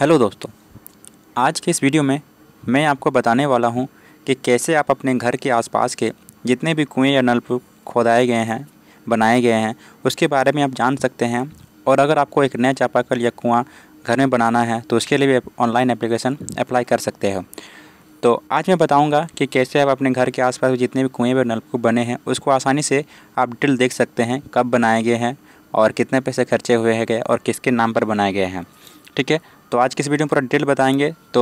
hello दोस्तों आज के इस वीडियो में मैं आपको बताने वाला हूं कि कैसे आप अपने घर के आसपास के जितने भी कुएं या नलकूप खोदाए गए हैं बनाए गए हैं उसके बारे में आप जान सकते हैं और अगर आपको एक नया चापाकल या कुआं घर में बनाना है तो उसके लिए भी ऑनलाइन एप्लीकेशन अप्लाई कर सकते हो तो आज मैं बताऊँगा कि कैसे आप अपने घर के आसपास जितने भी कुएँ या नलकूप बने हैं उसको आसानी से आप डिटेल देख सकते हैं कब बनाए गए हैं और कितने पैसे खर्चे हुए हैं गए और किसके नाम पर बनाए गए हैं ठीक है तो आज की इस वीडियो में पूरा डिटेल बताएंगे तो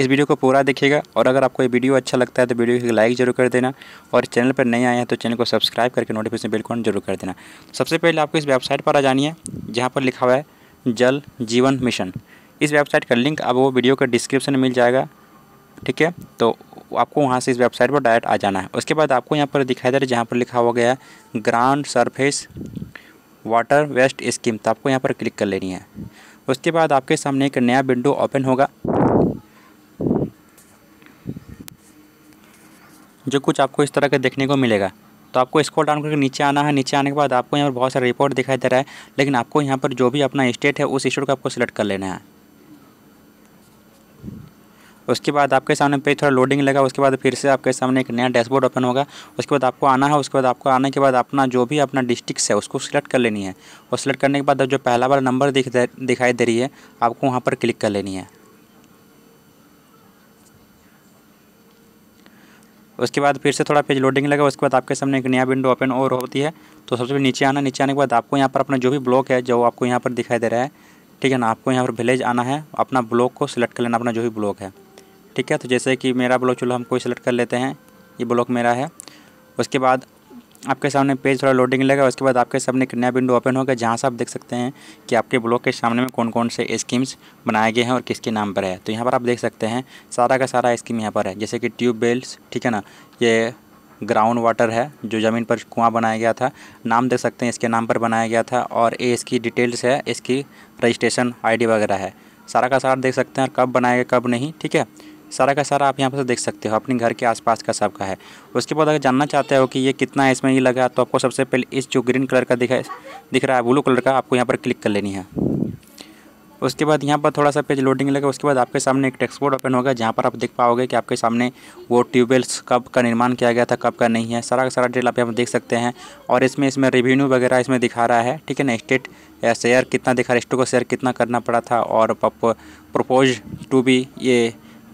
इस वीडियो को पूरा देखिएगा और अगर आपको ये वीडियो अच्छा लगता है तो वीडियो को लाइक जरूर कर देना और चैनल पर नए आए हैं तो चैनल को सब्सक्राइब करके नोटिफिकेशन बेल को जरूर कर देना सबसे पहले आपको इस वेबसाइट पर आ जानी है जहाँ पर लिखा हुआ है जल जीवन मिशन इस वेबसाइट का लिंक अब वो वीडियो का डिस्क्रिप्शन में मिल जाएगा ठीक है तो आपको वहाँ से इस वेबसाइट पर डायरेक्ट आ जाना है उसके बाद आपको यहाँ पर दिखाई दे रहा है जहाँ पर लिखा हुआ गया ground surface water waste scheme तो आपको यहाँ पर क्लिक कर लेनी है उसके बाद आपके सामने एक नया विंडो ओपन होगा जो कुछ आपको इस तरह का देखने को मिलेगा तो आपको स्क्रॉल डाउन करके नीचे आना है नीचे आने के बाद आपको यहाँ पर बहुत सारे रिपोर्ट दिखाई दे रहा है लेकिन आपको यहाँ पर जो भी अपना स्टेट है उस स्टेट को आपको सिलेक्ट कर लेना है उसके बाद आपके सामने पेज थोड़ा लोडिंग लगा उसके बाद फिर से आपके सामने एक नया डैशबोर्ड ओपन होगा उसके बाद आपको आना है उसके बाद आपको आने के बाद अपना जो भी अपना डिस्ट्रिक्स है उसको सिलेक्ट कर लेनी है और सिलेक्ट करने के बाद जो पहला बार नंबर दिख दिखाई दे रही है आपको वहाँ पर क्लिक कर लेनी है उसके बाद फिर से थोड़ा पेज लोडिंग लगा उसके बाद आपके सामने एक नया विंडो ओपन और होती है तो सबसे पहले नीचे आना नीचे आने के बाद आपको यहाँ पर अपना जो भी ब्लॉक है जो आपको यहाँ पर दिखाई दे रहा है ठीक है ना आपको यहाँ पर विलेज आना है अपना ब्लॉक को सिलेक्ट कर लेना अपना जो भी ब्लॉक है ठीक है तो जैसे कि मेरा ब्लॉक चलो हम कोई सेलेक्ट कर लेते हैं ये ब्लॉक मेरा है उसके बाद आपके सामने पेज थोड़ा लोडिंग लगा उसके बाद आपके सामने एक नया विंडो ओपन होगा जहाँ से आप देख सकते हैं कि आपके ब्लॉक के सामने में कौन कौन से स्कीम्स बनाए गए हैं और किसके नाम पर है तो यहाँ पर आप देख सकते हैं सारा का सारा स्कीम यहाँ पर है जैसे कि ट्यूब बेल्स ठीक है ना ये ग्राउंड वाटर है जो ज़मीन पर कुआं बनाया गया था नाम देख सकते हैं इसके नाम पर बनाया गया था और ये इसकी डिटेल्स है इसकी रजिस्ट्रेशन आईडी वगैरह है सारा का सारा देख सकते हैं कब बनाया गया कब नहीं ठीक है सारा का सारा आप यहाँ पर देख सकते हो अपने घर के आसपास का सबका है उसके बाद अगर जानना चाहते हो कि ये कितना है इसमें ये लगा तो आपको सबसे पहले इस जो ग्रीन कलर का दिखा दिख रहा है ब्लू कलर का आपको यहाँ पर क्लिक कर लेनी है उसके बाद यहाँ पर थोड़ा सा पेज लोडिंग लगा उसके बाद आपके सामने एक टेक्स बोर्ड ओपन होगा जहाँ पर आप देख पाओगे कि आपके सामने वो ट्यूबवेल्स कब का निर्माण किया गया था कब का नहीं है सारा का सारा डिटेल आप यहाँ पर देख सकते हैं और इसमें इसमें रिवेन्यू वगैरह इसमें दिखा रहा है ठीक है ना स्टेट शेयर कितना दिखा रहा है स्टोक को शेयर कितना करना पड़ा था और प्रपोज टू बी ये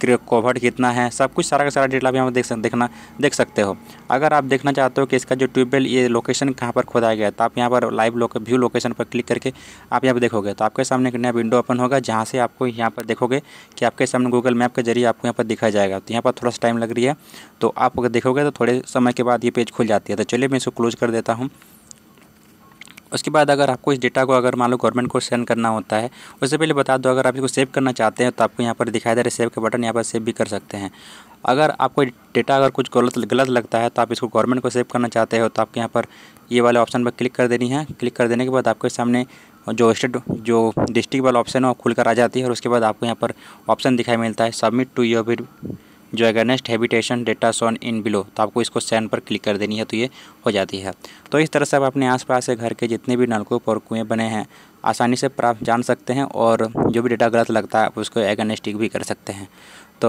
कोवर्ड कितना है सब कुछ सारा का सारा डेटा आप यहाँ पर देख देखना देख सकते हो अगर आप देखना चाहते हो कि इसका जो ट्यूबवेल ये लोकेशन कहाँ पर खोदा गया तो आप यहाँ पर लाइव लोके व्यू लोकेशन पर क्लिक करके आप यहाँ पर देखोगे तो आपके सामने एक नया विंडो ओपन होगा जहाँ से आपको यहाँ पर देखोगे कि आपके सामने गूगल मैप के जरिए आपको यहाँ पर दिखाया जाएगा तो यहाँ पर थोड़ा सा टाइम लग रही है तो आप अगर देखोगे तो थोड़े समय के बाद ये पेज खुल जाती है तो चलिए मैं इसको क्लोज कर देता हूँ उसके बाद अगर आपको इस डेटा को अगर मान लो गवर्नमेंट को सेंड करना होता है उससे पहले बता दो अगर आप इसको सेव करना चाहते हैं तो आपको यहाँ पर दिखाई दे रहे सेव के बटन यहाँ पर सेव भी कर सकते हैं अगर आपको डेटा अगर कुछ गलत गलत लगता है तो आप इसको गवर्नमेंट को सेव करना चाहते हो तो आपको यहाँ पर ये वाले ऑप्शन पर क्लिक कर देनी है क्लिक कर देने के बाद आपके सामने जो स्टेट जो डिस्ट्रिक्ट वाला ऑप्शन है वो खुलकर आ जाती है और उसके बाद आपको यहाँ पर ऑप्शन दिखाई मिलता है सबमिट टू योर जो है habitation data shown in below तो आपको इसको सैन पर क्लिक कर देनी है तो ये हो जाती है तो इस तरह से आप अपने आसपास के घर के जितने भी नलकूप और कुएँ बने हैं आसानी से प्राप्त जान सकते हैं और जो भी डेटा गलत लगता है आप उसको एगेनेस्टिक भी कर सकते हैं तो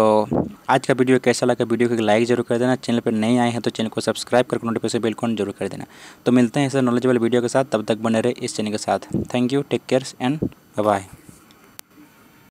आज का वीडियो कैसा लगा वीडियो को लाइक जरूर कर देना चैनल पर नए आए हैं तो चैनल को सब्सक्राइब करके नोटिफिकेशन बेल जरूर कर देना तो मिलते हैं ऐसे नॉलेजेबल वीडियो के साथ तब तक बने रहे इस चैनल के साथ thank you take cares and bye